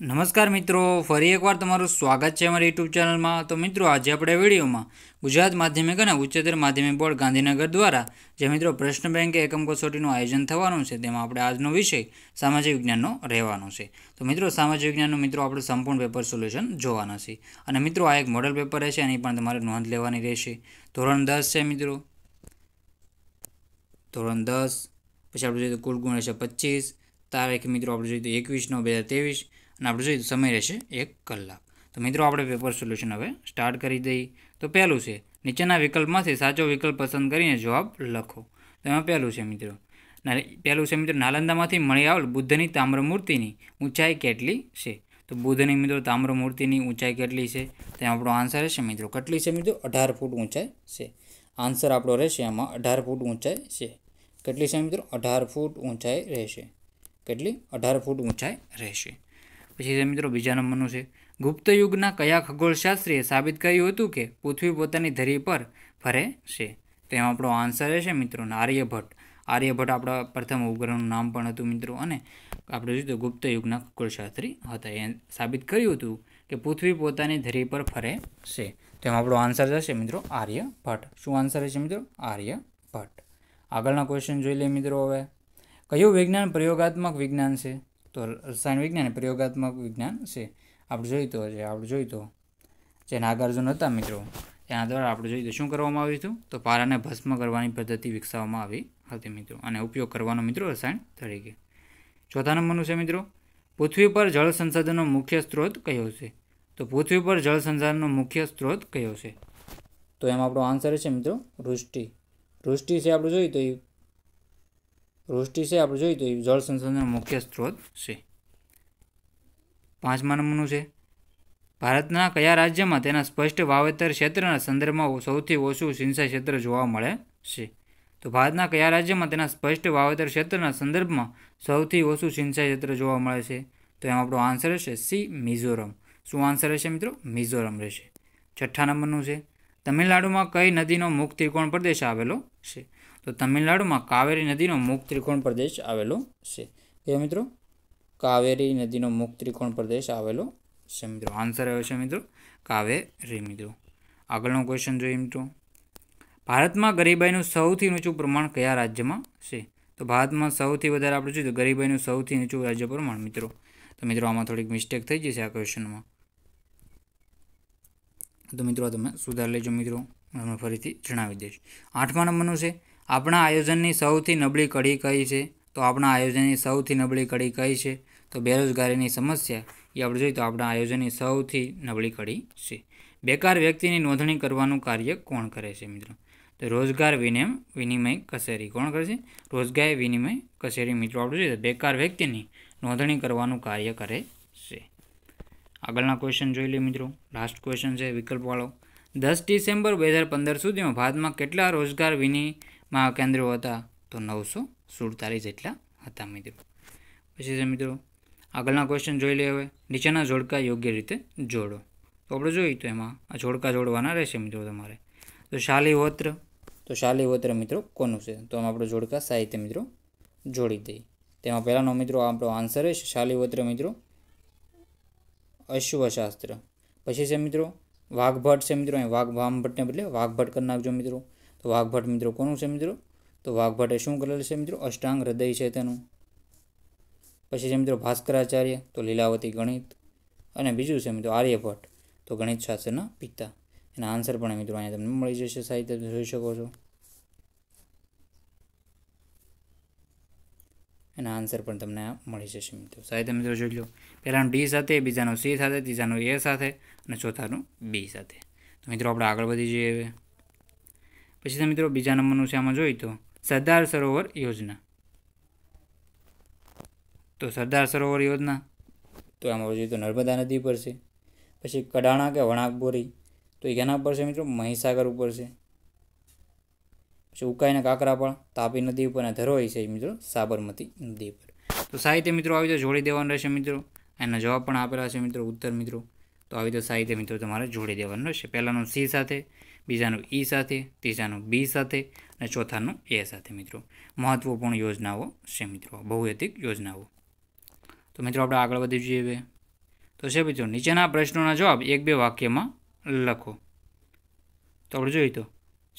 નમસ્કાર મિત્રો ફરી એકવાર તમારું સ્વાગત છે અમારી યુટ્યુબ ચેનલમાં તો મિત્રો આજે આપણે વિડીયોમાં ગુજરાત માધ્યમિક અને ઉચ્ચતર માધ્યમિક બોર્ડ ગાંધીનગર દ્વારા જે મિત્રો પ્રશ્ન બેંક એકમ કસોટીનું આયોજન થવાનું છે તેમાં આપણે આજનો વિષય સામાજિક વિજ્ઞાનનો રહેવાનો છે તો મિત્રો સામાજિક વિજ્ઞાનનું મિત્રો આપણે સંપૂર્ણ પેપર સોલ્યુશન જોવાના છે અને મિત્રો આ એક મોડલ પેપર રહેશે એની પણ તમારે નોંધ લેવાની રહેશે ધોરણ દસ છે મિત્રો ધોરણ દસ પછી આપણે જોઈએ તો કુલ ગુણ રહેશે પચીસ તારીખ મિત્રો આપણે જોઈએ તો એકવીસ નવ બે હજાર ત્રેવીસ અને આપણો જે સમય રહેશે એક કલાક તો મિત્રો આપણે પેપર સોલ્યુશન હવે સ્ટાર્ટ કરી દઈએ તો પહેલું છે નીચેના વિકલ્પમાંથી સાચો વિકલ્પ પસંદ કરીને જવાબ લખો તો એમાં પહેલું છે મિત્રો પહેલું છે મિત્રો નાલંદામાંથી મળી આવેલ બુદ્ધની તામ્ર મૂર્તિની ઊંચાઈ કેટલી છે તો બુદ્ધની મિત્રો તામ્ર મૂર્તિની ઊંચાઈ કેટલી છે તો આપણો આન્સર રહેશે મિત્રો કેટલી છે મિત્રો અઢાર ફૂટ ઊંચાઈ છે આન્સર આપણો રહેશે એમાં અઢાર ફૂટ ઊંચાઈ છે કેટલી છે મિત્રો અઢાર ફૂટ ઊંચાઈ રહેશે કેટલી અઢાર ફૂટ ઊંચાઈ રહેશે પછી છે મિત્રો બીજા નંબરનું છે ગુપ્ત યુગના કયા ખગોળશાસ્ત્રીએ સાબિત કર્યું હતું કે પૃથ્વી પોતાની ધરી પર ફરે છે તો એમાં આપણો આન્સર છે મિત્રો આર્યભટ્ટ આર્યભટ્ટ આપણા પ્રથમ ઉપગ્રહનું નામ પણ હતું મિત્રો અને આપણે જોયું તો ગુપ્ત યુગના ખગોળશાસ્ત્રી હતા એ સાબિત કર્યું હતું કે પૃથ્વી પોતાની ધરી પર ફરે છે તો એમાં આપણો આન્સર જશે મિત્રો આર્યભટ્ટ શું આન્સર છે મિત્રો આર્યભટ્ટ આગળના ક્વેશ્ચન જોઈ લઈએ મિત્રો હવે કયું વિજ્ઞાન પ્રયોગાત્મક વિજ્ઞાન છે તો રસાયણ વિજ્ઞાન પ્રયોગાત્મક વિજ્ઞાન છે આપણે જોઈતો તો છે આપણે જોઈતો જે નાગાર્જુન હતા મિત્રો એના દ્વારા આપણે જોઈએ તો શું કરવામાં આવ્યું હતું તો પારાને ભસ્મ કરવાની પદ્ધતિ વિકસાવવામાં આવી હતી મિત્રો અને ઉપયોગ કરવાનો મિત્રો રસાયણ તરીકે ચોથા નંબરનું છે મિત્રો પૃથ્વી પર જળ સંસાધનનો મુખ્ય સ્ત્રોત કયો છે તો પૃથ્વી પર જળ સંસાધનનો મુખ્ય સ્ત્રોત કયો છે તો એમ આપણો આન્સર છે મિત્રો વૃષ્ટિ વૃષ્ટિ છે આપણે જોઈએ તો એ રોષ્ટી છે આપણે જોઈએ તો એ જળ સંસાધનનો મુખ્ય સ્ત્રોત છે પાંચમા નંબરનું છે ભારતના કયા રાજ્યમાં તેના સ્પષ્ટ વાવેતર ક્ષેત્રના સંદર્ભમાં સૌથી ઓછું સિંચાઈ ક્ષેત્ર જોવા મળે છે તો ભારતના કયા રાજ્યમાં તેના સ્પષ્ટ વાવેતર ક્ષેત્રના સંદર્ભમાં સૌથી ઓછું સિંચાઈ ક્ષેત્ર જોવા મળે છે તો એમાં આપણો આન્સર હશે સી મિઝોરમ શું આન્સર હશે મિત્રો મિઝોરમ રહેશે છઠ્ઠા નંબરનું છે તમિલનાડુમાં કઈ નદીનો મુખ ત્રિકોણ પ્રદેશ આવેલો છે તો તમિલનાડુમાં કાવેરી નદીનો મુખ ત્રિકોણ પ્રદેશ આવેલો છે કયો મિત્રો કાવેરી નદીનો મુખ ત્રિકોણ પ્રદેશ આવેલો છે મિત્રો આન્સર આવ્યો છે મિત્રો કાવેરી મિત્રો આગળનો ક્વેશ્ચન જોઈએ મિત્રો ભારતમાં ગરીબાઈનું સૌથી ઊંચું પ્રમાણ કયા રાજ્યમાં છે તો ભારતમાં સૌથી વધારે આપણે જોઈએ તો ગરીબાઈનું સૌથી ઊંચું રાજ્ય પ્રમાણ મિત્રો તો મિત્રો આમાં થોડીક મિસ્ટેક થઈ જશે આ ક્વેશ્ચનમાં તો મિત્રો તમે સુધાર લેજો મિત્રો હું ફરીથી જણાવી દઈશ આઠમા નંબરનું છે આપણા આયોજનની સૌથી નબળી કડી કઈ છે તો આપણા આયોજનની સૌથી નબળી કડી કઈ છે તો બેરોજગારીની સમસ્યા એ આપણે જોઈએ તો આપણા આયોજનની સૌથી નબળી કડી છે બેકાર વ્યક્તિની નોંધણી કરવાનું કાર્ય કોણ કરે છે મિત્રો તો રોજગાર વિનિમય વિનિમય કચેરી કોણ કરે છે રોજગાર વિનિમય કચેરી મિત્રો આપણે જોઈએ તો બેકાર વ્યક્તિની નોંધણી કરવાનું કાર્ય કરે છે આગળના ક્વેશ્ચન જોઈ લઈએ મિત્રો લાસ્ટ ક્વેશ્ચન છે વિકલ્પવાળો દસ ડિસેમ્બર બે હજાર પંદર સુધીમાં ભારતમાં કેટલા રોજગાર વિની માં કેન્દ્રો હતા તો નવસો સુડતાલીસ જેટલા હતા મિત્રો પછી છે મિત્રો આગળના ક્વેશ્ચન જોઈ લઈએ હવે નીચેના જોડકા યોગ્ય રીતે જોડો તો આપણે જોઈએ તો એમાં આ જોડકા જોડવાના રહેશે મિત્રો તમારે તો શાલિહોત્ર તો શાલિહોત્ર મિત્રો કોનું છે તો આમાં આપણે જોડકા સાહિત્ય મિત્રો જોડી દઈએ તેમાં પહેલાંનો મિત્રો આપણો આન્સર રહેશે શાલિહોત્ર મિત્રો અશ્વશાસ્ત્ર પછી છે મિત્રો વાઘભટ્ટ છે મિત્રો અહીં વાઘ ભામભટ્ટને બદલે વાઘભટ્ટ કરી નાખજો મિત્રો તો વાઘભટ મિત્રો કોનું છે મિત્રો તો વાઘભટ્ટે શું કરેલું છે મિત્રો અષ્ટાંગ હૃદય છે તેનું પછી છે મિત્રો ભાસ્કરાચાર્ય તો લીલાવતી ગણિત અને બીજું છે મિત્રો આર્યભટ્ટ તો ગણિત શાસ્ત્રના પિતા એના આન્સર પણ મિત્રો અહીંયા તમને મળી જશે સાહિત્ય જોઈ શકો છો એના આન્સર પણ તમને મળી જશે મિત્રો સાહિત્ય મિત્રો જોઈ લો પહેલાંનું ડી સાથે બીજાનું સી સાથે ત્રીજાનું એ સાથે અને ચોથાનું બી સાથે તો મિત્રો આપણે આગળ વધી જઈએ હવે પછી તમે મિત્રો બીજા નંબરનું છે આમાં જોઈ તો સરદાર સરોવર યોજના તો સરદાર સરોવર યોજના તો આમાં જોઈએ તો નર્મદા નદી પર છે પછી કડાણા કે વણાકબોરી તો એના પર છે મિત્રો મહીસાગર ઉપર છે પછી ઉકાઈના કાકરાપણ તાપી નદી ઉપર અને ધરોઈ છે મિત્રો સાબરમતી નદી પર તો સાહિત્ય મિત્રો આવી રીતે જોડી દેવાનું રહેશે મિત્રો એના જવાબ પણ આપેલા છે મિત્રો ઉત્તર મિત્રો તો આવી રીતે સાહિત્ય મિત્રો તમારે જોડી દેવાનું રહેશે પહેલાંનું સી સાથે બીજાનું ઈ સાથે ત્રીજાનું બી સાથે અને ચોથાનું એ સાથે મિત્રો મહત્ત્વપૂર્ણ યોજનાઓ છે મિત્રો બહુહેતિક યોજનાઓ તો મિત્રો આપણે આગળ વધી જઈએ હવે તો છે મિત્રો નીચેના પ્રશ્નોના જવાબ એક બે વાક્યમાં લખો તો આપણે જોઈએ તો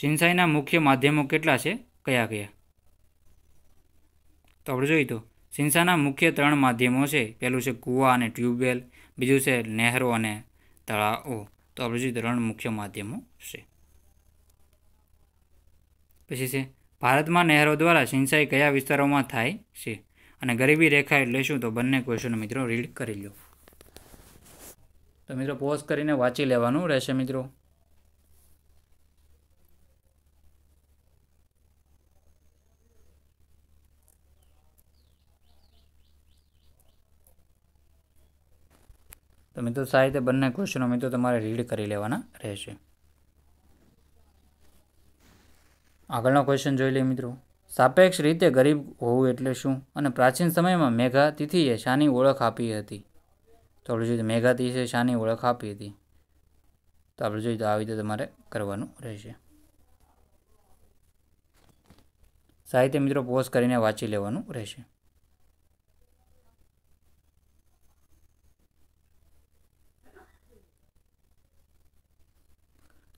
સિંચાઈના મુખ્ય માધ્યમો કેટલા છે કયા કયા તો આપણે જોઈએ તો સિંચાઈના મુખ્ય ત્રણ માધ્યમો છે પહેલું છે કૂવા અને ટ્યુબવેલ બીજું છે નહેરો અને તળાવો તો આપણે જોઈએ ત્રણ મુખ્ય માધ્યમો છે પછી છે ભારતમાં નહેરો દ્વારા સિંચાઈ કયા વિસ્તારોમાં થાય છે અને ગરીબી રેખા એટલે શું તો બંને ક્વેશ્ચન મિત્રો રીડ કરી લો તો મિત્રો પોઝ કરીને વાંચી લેવાનું રહેશે મિત્રો તો મિત્રો સારી રીતે બંને ક્વેશ્ચનો મિત્રો તમારે રીડ કરી લેવાના રહેશે આગળનો ક્વેશ્ચન જોઈ લઈએ મિત્રો સાપેક્ષ રીતે ગરીબ હોવું એટલે શું અને પ્રાચીન સમયમાં મેઘાતિથિએ શાની ઓળખ આપી હતી તો આપણે જોઈએ મેઘાતિથિએ શાની ઓળખ આપી હતી તો આપણે જોઈએ તો આવી રીતે તમારે કરવાનું રહેશે સાહિત્ય મિત્રો પોસ્ટ કરીને વાંચી લેવાનું રહેશે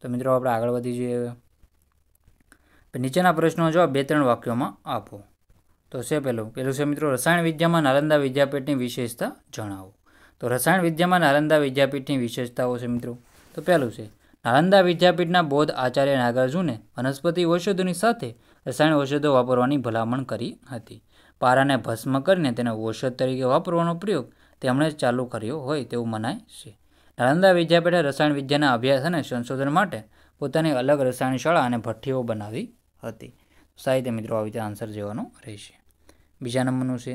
તો મિત્રો આપણે આગળ વધી જઈએ નીચેના પ્રશ્નો જવાબ બે ત્રણ વાક્યોમાં આપો તો છે પહેલું પહેલું છે મિત્રો રસાયણ વિદ્યામાં નાલંદા વિદ્યાપીઠની વિશેષતા જણાવો તો રસાયણ વિદ્યામાં નાલંદા વિદ્યાપીઠની વિશેષતાઓ છે મિત્રો તો પહેલું છે નાલંદા વિદ્યાપીઠના બોધ આચાર્ય નાગાર્જુને વનસ્પતિ ઔષધોની સાથે રસાયણ ઔષધો વાપરવાની ભલામણ કરી હતી પારાને ભસ્મ કરીને તેને ઔષધ તરીકે વાપરવાનો પ્રયોગ તેમણે ચાલુ કર્યો હોય તેવું મનાય છે નાલંદા વિદ્યાપીઠે રસાયણ વિદ્યાના અભ્યાસ અને સંશોધન માટે પોતાની અલગ રસાયણ શાળા અને ભઠ્ઠીઓ બનાવી હતી સાહિત્ય મિત્રો આવી રીતે આન્સર જવાનો રહેશે બીજા નંબરનું છે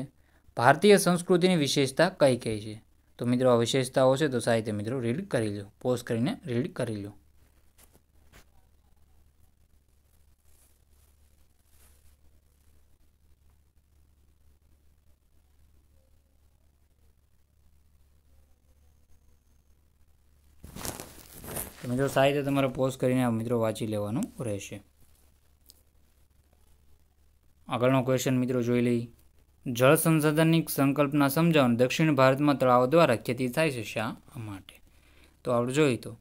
ભારતીય સંસ્કૃતિની વિશેષતા કઈ કઈ છે તો મિત્રો આ વિશેષતાઓ છે તો સાહિત્ય મિત્રો રીડ કરી લો પોઝ કરીને રીડ કરી લો મિત્રો સાહિત્ય તમારે પોઝ કરીને મિત્રો વાંચી લેવાનું રહેશે આગળનો ક્વેશ્ચન મિત્રો જોઈ લઈ જળ સંસાધનની સંકલ્પના સમજાવવાનું દક્ષિણ ભારતમાં તળાવો દ્વારા ખેતી થાય છે શા માટે તો આપણે જોઈએ તો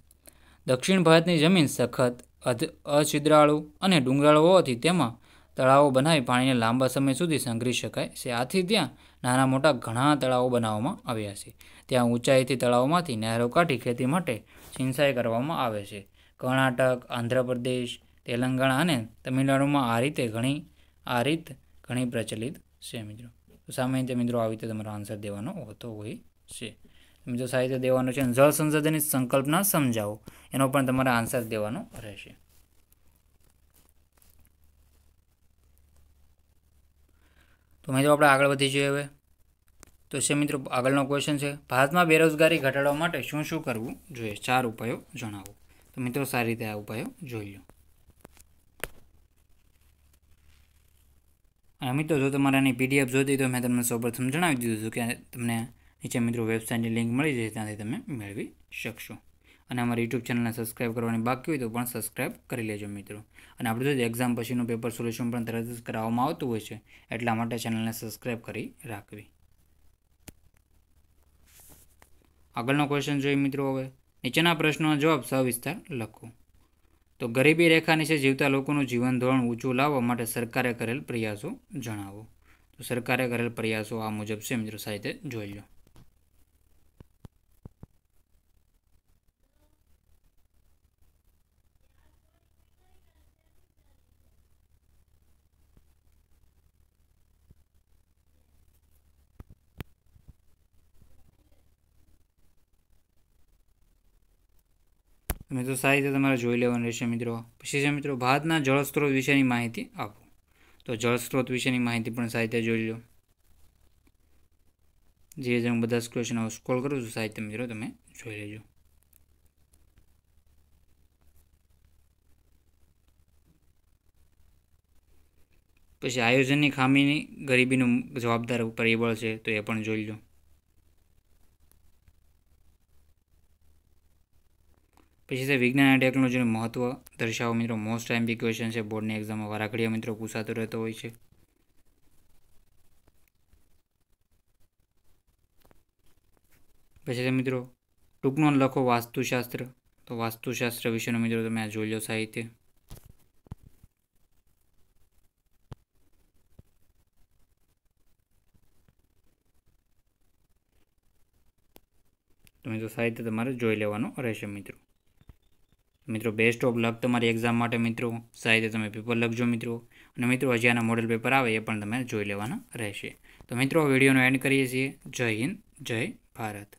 દક્ષિણ ભારતની જમીન સખત અધ અછિદ્રાળુ અને ડુંગરાળુ હોવાથી તેમાં તળાવો બનાવી પાણીને લાંબા સમય સુધી સંઘરી શકાય છે આથી ત્યાં નાના મોટા ઘણા તળાવો બનાવવામાં આવ્યા છે ત્યાં ઊંચાઈથી તળાવોમાંથી નહેરો કાઢી ખેતી માટે સિંચાઈ કરવામાં આવે છે કર્ણાટક આંધ્રપ્રદેશ તેલંગાણા અને તમિલનાડુમાં આ રીતે ઘણી આ રીત ઘણી પ્રચલિત છે મિત્રો તો સામાન્ય મિત્રો આવી રીતે તમારો આન્સર દેવાનો હોતો હોય છે મિત્રો સાહિત્ય દેવાનો છે જળ સંસાધનની સંકલ્પના સમજાવો એનો પણ તમારે આન્સર દેવાનો રહેશે તો મિત્રો આપણે આગળ વધી જઈએ હવે તો છે મિત્રો આગળનો ક્વેશ્ચન છે ભારતમાં બેરોજગારી ઘટાડવા માટે શું શું કરવું જોઈએ ચાર ઉપાયો જણાવો તો મિત્રો સારી રીતે આ ઉપાયો જોઈ લો મિત્રો જો તમારે આની પીડીએફ જોતી તો મેં તમને સૌપ્રથમ જણાવી દીધું હતું કે તમને નીચે મિત્રો વેબસાઇટની લિંક મળી જશે ત્યાંથી તમે મેળવી શકશો અને અમારી યુટ્યુબ ચેનલને સબસ્ક્રાઈબ કરવાની બાકી હોય તો પણ સબસ્ક્રાઈબ કરી લેજો મિત્રો અને આપણે જો એક્ઝામ પછીનું પેપર સોલ્યુશન પણ તરત જ કરાવવામાં આવતું હોય છે એટલા માટે ચેનલને સબસ્ક્રાઈબ કરી રાખવી આગળનો ક્વેશ્ચન જોઈએ મિત્રો હવે નીચેના પ્રશ્નોનો જવાબ સવિસ્તાર લખો તો ગરીબી રેખા નીચે જીવતા લોકોનું જીવન ધોરણ ઊંચું લાવવા માટે સરકારે કરેલ પ્રયાસો જણાવો તો સરકારે કરેલ પ્રયાસો આ મુજબ છે મિત્રો સાથે જોઈ લો તમે તો સારી રીતે તમારે જોઈ લેવાનું રહેશે મિત્રો પછી છે મિત્રો ભારતના જળસ્ત્રોત વિશેની માહિતી આપો તો જળસ્ત્રોત વિશેની માહિતી પણ સાહિત્ય જોઈ લો જે હું બધા ક્વેશ્ચન સ્કોલ કરું છું સાહિત્ય મિત્રો તમે જોઈ લેજો પછી આયોજનની ખામીની ગરીબીનું જવાબદાર પરિબળ છે તો એ પણ જોઈ લો પછી છે વિજ્ઞાન અને ટેકનોલોજીનું મહત્વ દર્શાવો મિત્રો મોસ્ટ ટાઈમ બી ક્વેશ્ચન છે બોર્ડની એક્ઝામમાં વારાઘડીયા મિત્રો પૂછાતો રહેતો હોય છે પછી છે મિત્રો ટૂંકનો લખો વાસ્તુશાસ્ત્ર તો વાસ્તુશાસ્ત્ર વિશેનો મિત્રો તમે આ જોઈ લો સાહિત્ય તમે તો સાહિત્ય તમારે જોઈ લેવાનું રહેશે મિત્રો મિત્રો બેસ્ટ ઓફ લક તમારી એક્ઝામ માટે મિત્રો સાહિત્ય તમે પેપર લખજો મિત્રો અને મિત્રો હજી આના મોડલ પેપર આવે એ પણ તમે જોઈ લેવાના રહેશે તો મિત્રો વિડીયોનો એન્ડ કરીએ છીએ જય હિન્દ જય ભારત